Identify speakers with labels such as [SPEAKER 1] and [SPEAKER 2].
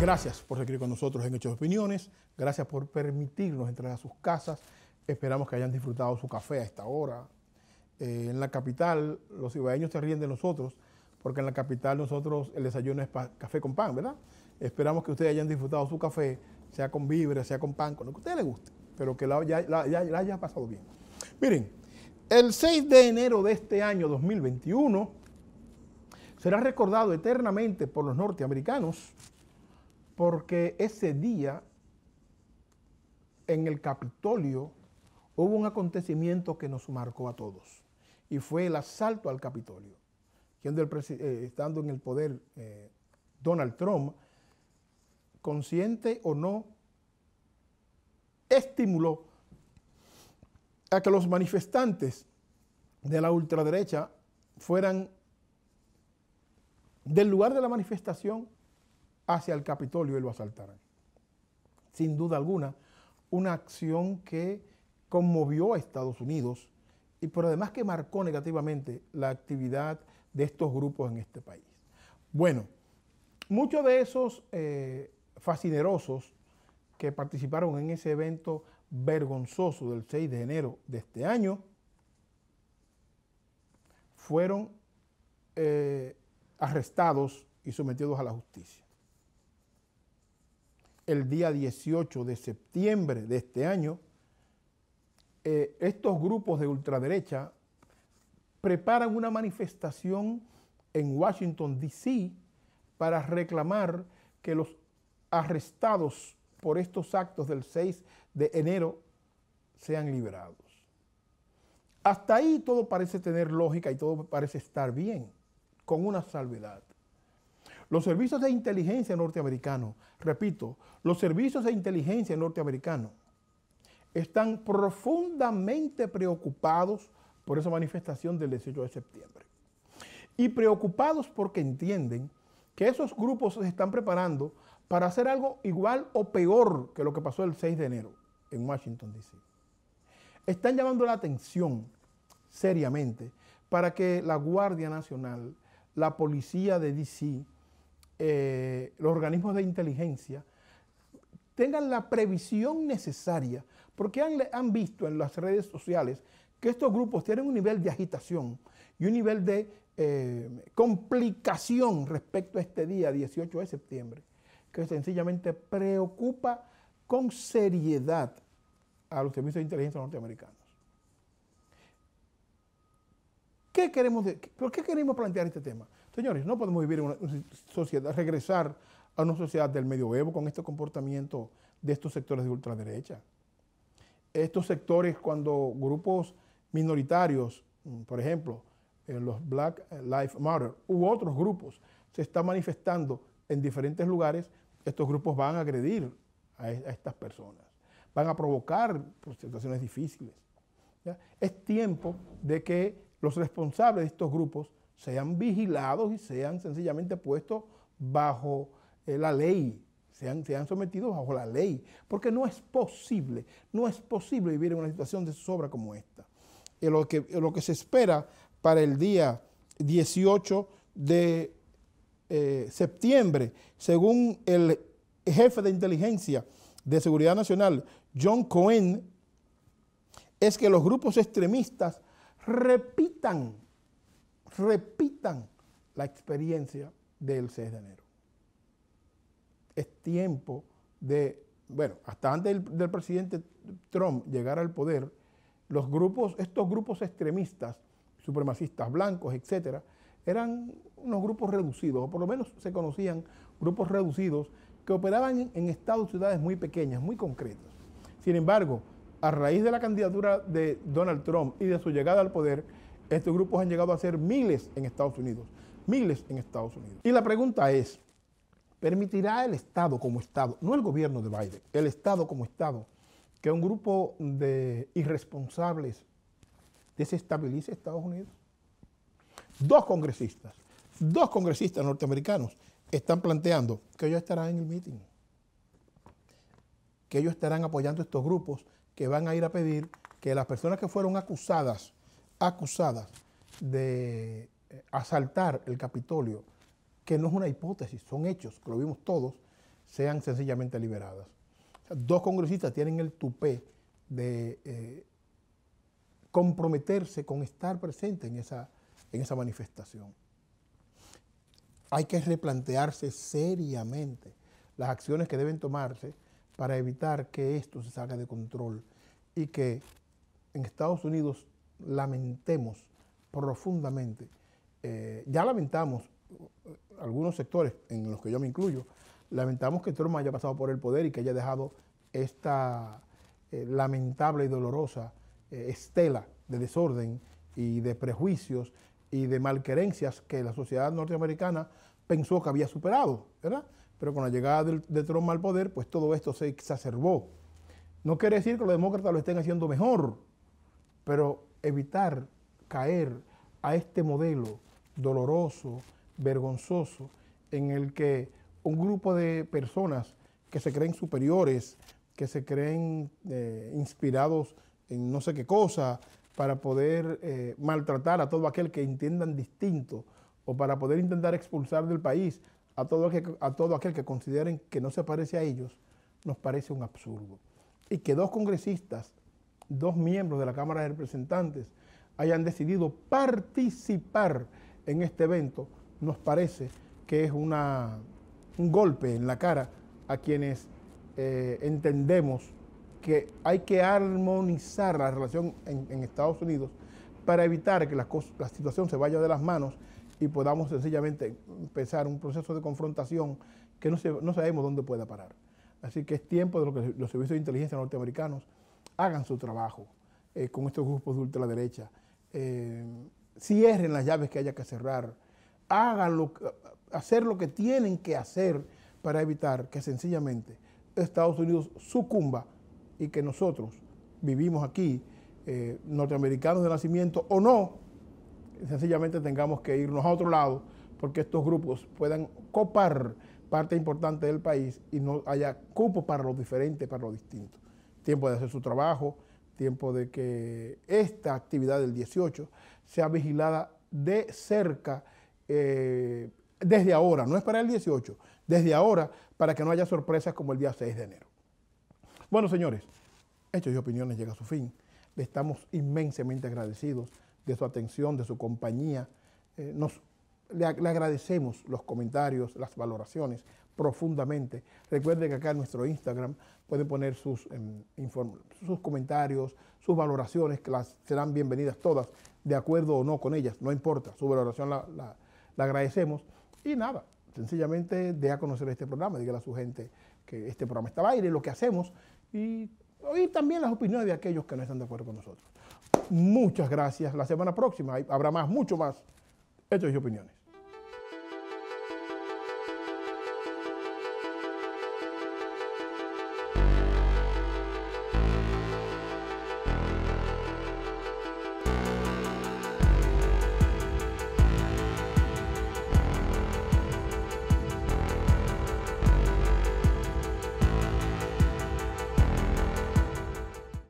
[SPEAKER 1] Gracias por seguir con nosotros en Hechos de Opiniones. Gracias por permitirnos entrar a sus casas. Esperamos que hayan disfrutado su café a esta hora. Eh, en la capital, los ibaeños se ríen de nosotros, porque en la capital nosotros el desayuno es café con pan, ¿verdad? Esperamos que ustedes hayan disfrutado su café, sea con víveres, sea con pan, con lo que a ustedes les guste, pero que la, ya, la haya pasado bien. Miren, el 6 de enero de este año 2021 será recordado eternamente por los norteamericanos porque ese día en el Capitolio hubo un acontecimiento que nos marcó a todos y fue el asalto al Capitolio. El eh, estando en el poder eh, Donald Trump, consciente o no, estimuló a que los manifestantes de la ultraderecha fueran del lugar de la manifestación hacia el Capitolio y lo asaltaran. Sin duda alguna, una acción que conmovió a Estados Unidos y por además que marcó negativamente la actividad de estos grupos en este país. Bueno, muchos de esos eh, fascinerosos que participaron en ese evento vergonzoso del 6 de enero de este año fueron eh, arrestados y sometidos a la justicia el día 18 de septiembre de este año, eh, estos grupos de ultraderecha preparan una manifestación en Washington, D.C., para reclamar que los arrestados por estos actos del 6 de enero sean liberados. Hasta ahí todo parece tener lógica y todo parece estar bien, con una salvedad. Los servicios de inteligencia norteamericanos, repito, los servicios de inteligencia norteamericanos están profundamente preocupados por esa manifestación del 18 de septiembre. Y preocupados porque entienden que esos grupos se están preparando para hacer algo igual o peor que lo que pasó el 6 de enero en Washington, D.C. Están llamando la atención seriamente para que la Guardia Nacional, la Policía de D.C., eh, los organismos de inteligencia tengan la previsión necesaria, porque han, visto en las redes sociales que estos grupos tienen un nivel de agitación y un nivel de eh, complicación respecto a este día 18 de septiembre, que sencillamente preocupa con seriedad a los servicios de inteligencia norteamericanos. ¿Qué queremos ¿Por qué queremos plantear este tema? Señores, no podemos vivir en una sociedad, regresar a una sociedad del medioevo con este comportamiento de estos sectores de ultraderecha. Estos sectores, cuando grupos minoritarios, mm, por ejemplo, eh, los Black Lives Matter u otros grupos, se están manifestando en diferentes lugares, estos grupos van a agredir a, estas personas, van a provocar pues, situaciones difíciles. Es tiempo de que los responsables de estos grupos sean vigilados y sean sencillamente puestos bajo eh, la ley, sean, sean sometidos bajo la ley, porque no es posible, no es posible vivir en una situación de sobra como esta. lo, que, lo que se espera para el día 18 de eh, septiembre, según el jefe de inteligencia de seguridad nacional, John Cohen, es que los grupos extremistas repitan repitan la experiencia del 6 de enero. Es tiempo de, bueno, hasta antes del, presidente Trump llegar al poder, los grupos, estos grupos extremistas, supremacistas blancos, etcétera, eran unos grupos reducidos, o por lo menos se conocían grupos reducidos que operaban en, estados, ciudades muy pequeñas, muy concretas. Sin embargo, a raíz de la candidatura de Donald Trump y de su llegada al poder, estos grupos han llegado a ser miles en Estados Unidos, miles en Estados Unidos. Y la pregunta es, ¿permitirá el Estado como Estado, no el gobierno de Biden, el Estado como Estado, que un grupo de irresponsables desestabilice Estados Unidos? Dos congresistas, dos congresistas norteamericanos están planteando que ellos estarán en el meeting, que ellos estarán apoyando estos grupos que van a ir a pedir que las personas que fueron acusadas acusadas de eh, asaltar el Capitolio, que no es una hipótesis, son hechos, que lo vimos todos, sean sencillamente liberadas. dos congresistas tienen el tupé de eh, comprometerse con estar presente en esa, en esa manifestación. Hay que replantearse seriamente las acciones que deben tomarse para evitar que esto se salga de control y que en Estados Unidos lamentemos profundamente, eh, ya lamentamos eh, algunos sectores en los que yo me incluyo, lamentamos que Trump haya pasado por el poder y que haya dejado esta eh, lamentable y dolorosa estela de desorden y de prejuicios y de malquerencias que la sociedad norteamericana pensó que había superado, ¿verdad? Pero con la llegada de, de Trump al poder, pues todo esto se exacerbó. No quiere decir que los demócratas lo estén haciendo mejor, pero evitar caer a este modelo doloroso, vergonzoso, en el que un grupo de personas que se creen superiores, que se creen eh, inspirados en no sé qué cosa, para poder eh, maltratar a todo aquel que entiendan distinto, o para poder intentar expulsar del país a todo, a todo aquel que consideren que no se parece a ellos, nos parece un absurdo. Y que dos congresistas dos miembros de la Cámara de Representantes hayan decidido participar en este evento, nos parece que es un golpe en la cara a quienes eh, entendemos que hay que armonizar la relación en, Estados Unidos para evitar que la, situación se vaya de las manos y podamos sencillamente empezar un proceso de confrontación que no, no sabemos dónde pueda parar. Así que es tiempo de lo que los servicios de inteligencia norteamericanos hagan su trabajo eh, con estos grupos de ultraderecha. Eh, cierren las llaves que haya que cerrar. Hagan lo, hacer lo que tienen que hacer para evitar que sencillamente Estados Unidos sucumba y que nosotros vivimos aquí, eh, norteamericanos de nacimiento o no, sencillamente tengamos que irnos a otro lado porque estos grupos puedan copar parte importante del país y no haya cupo para lo diferente, para lo distinto tiempo de hacer su trabajo, tiempo de que esta actividad del 18 sea vigilada de cerca eh, desde ahora, no es para el 18, desde ahora para que no haya sorpresas como el día 6 de enero. Bueno, señores, Hechos y Opiniones llega a su fin. Le estamos inmensamente agradecidos de su atención, de su compañía. Eh, nos, le agradecemos los comentarios, las valoraciones, profundamente. recuerden que acá en nuestro Instagram pueden poner sus, em, sus comentarios, sus valoraciones, que las serán bienvenidas todas, de acuerdo o no con ellas, no importa, su valoración la, agradecemos. Y nada, sencillamente dé a conocer este programa, dígale a su gente que este programa está al aire, lo que hacemos y también las opiniones de aquellos que no están de acuerdo con nosotros. Muchas gracias. La semana próxima habrá más, mucho más hechos y opiniones.